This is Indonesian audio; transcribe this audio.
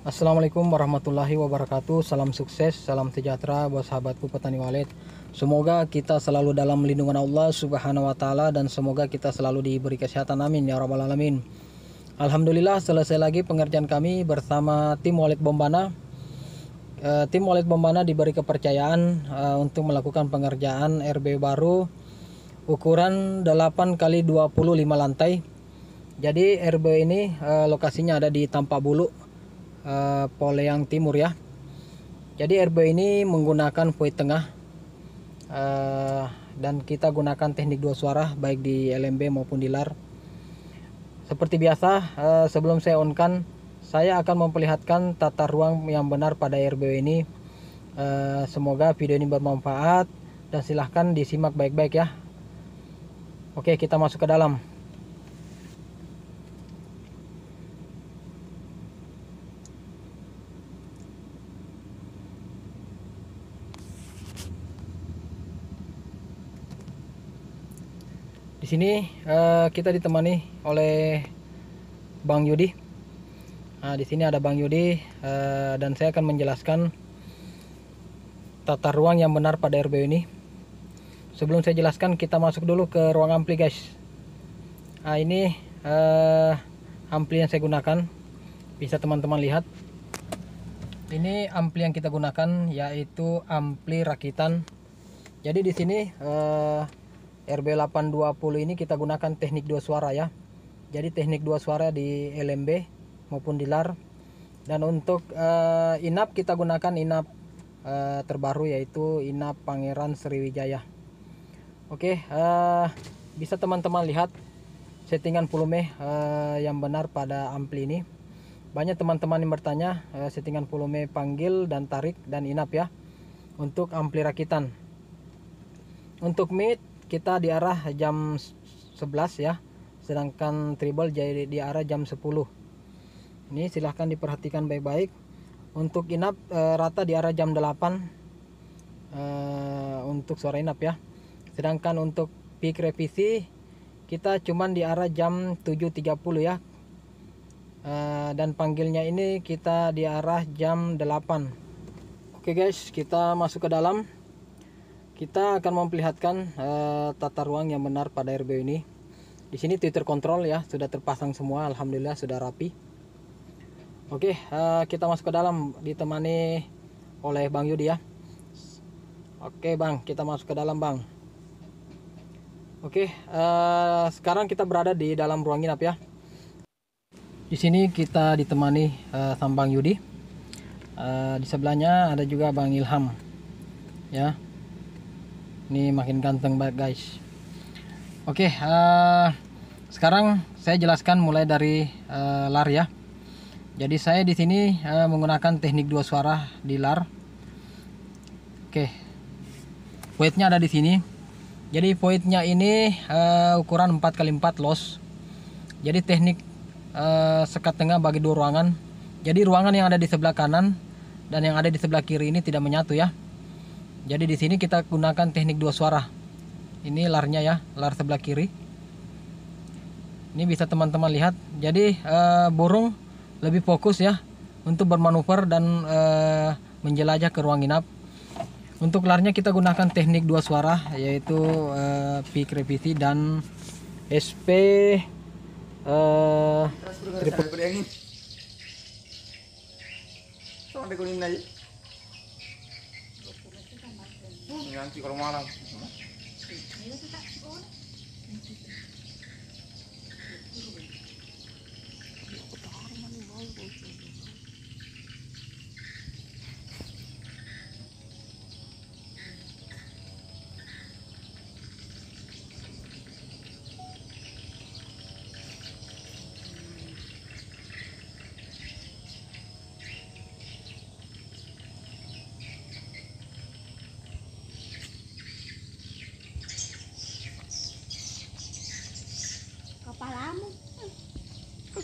Assalamualaikum warahmatullahi wabarakatuh Salam sukses, salam sejahtera buat sahabatku petani walet Semoga kita selalu dalam lindungan Allah subhanahu wa ta'ala Dan semoga kita selalu diberi kesehatan amin ya rabbal alamin Alhamdulillah selesai lagi pengerjaan kami bersama tim walet bombana e, Tim walet bombana diberi kepercayaan e, untuk melakukan pengerjaan RB baru Ukuran 8 x 25 lantai jadi RB ini e, lokasinya ada di Tampak Bulu Eh, pole yang Timur ya. Jadi RB ini menggunakan void tengah uh, dan kita gunakan teknik dua suara baik di LMB maupun di LAR. Seperti biasa uh, sebelum saya on kan saya akan memperlihatkan tata ruang yang benar pada RB ini. Uh, semoga video ini bermanfaat dan silahkan disimak baik-baik ya. Oke kita masuk ke dalam. sini uh, kita ditemani oleh Bang Yudi. Nah, di sini ada Bang Yudi uh, dan saya akan menjelaskan tata ruang yang benar pada RB ini. Sebelum saya jelaskan, kita masuk dulu ke ruang ampli, guys. Nah, ini uh, ampli yang saya gunakan. Bisa teman-teman lihat. Ini ampli yang kita gunakan yaitu ampli rakitan. Jadi di sini uh, RB820 ini kita gunakan teknik dua suara ya jadi teknik dua suara di LMB maupun di LAR dan untuk uh, inap kita gunakan inap uh, terbaru yaitu inap Pangeran Sriwijaya oke okay, uh, eh, bisa teman-teman lihat settingan volume uh, yang benar pada ampli ini banyak teman-teman yang bertanya uh, settingan volume panggil dan tarik dan inap ya untuk ampli rakitan untuk mid kita di arah jam 11 ya sedangkan tribal jadi di arah jam 10 ini silahkan diperhatikan baik-baik untuk inap e, rata di arah jam 8 e, eh, untuk sore inap ya sedangkan untuk peak revisi kita cuman di arah jam 7.30 ya e, dan panggilnya ini kita di arah jam 8 oke guys kita masuk ke dalam kita akan memperlihatkan uh, tata ruang yang benar pada RB ini di sini Twitter kontrol ya sudah terpasang semua Alhamdulillah sudah rapi Oke uh, kita masuk ke dalam ditemani oleh Bang Yudi ya Oke Bang kita masuk ke dalam Bang Oke uh, sekarang kita berada di dalam ruang inap ya di sini kita ditemani uh, sama Bang Yudi uh, di sebelahnya ada juga Bang Ilham ya ini makin ganteng banget guys oke uh, sekarang saya jelaskan mulai dari uh, lar ya jadi saya di sini uh, menggunakan teknik dua suara di lar oke okay. ada di sini jadi pointnya ini uh, ukuran 4 kali 4 los jadi teknik uh, sekat tengah bagi dua ruangan jadi ruangan yang ada di sebelah kanan dan yang ada di sebelah kiri ini tidak menyatu ya jadi di sini kita gunakan teknik dua suara ini larnya ya lar sebelah kiri ini bisa teman-teman lihat jadi e, burung lebih fokus ya untuk bermanuver dan e, menjelajah ke ruang inap untuk larnya kita gunakan teknik dua suara yaitu e, peak revisi dan SP eh triple Nanti kalau malam. Oh,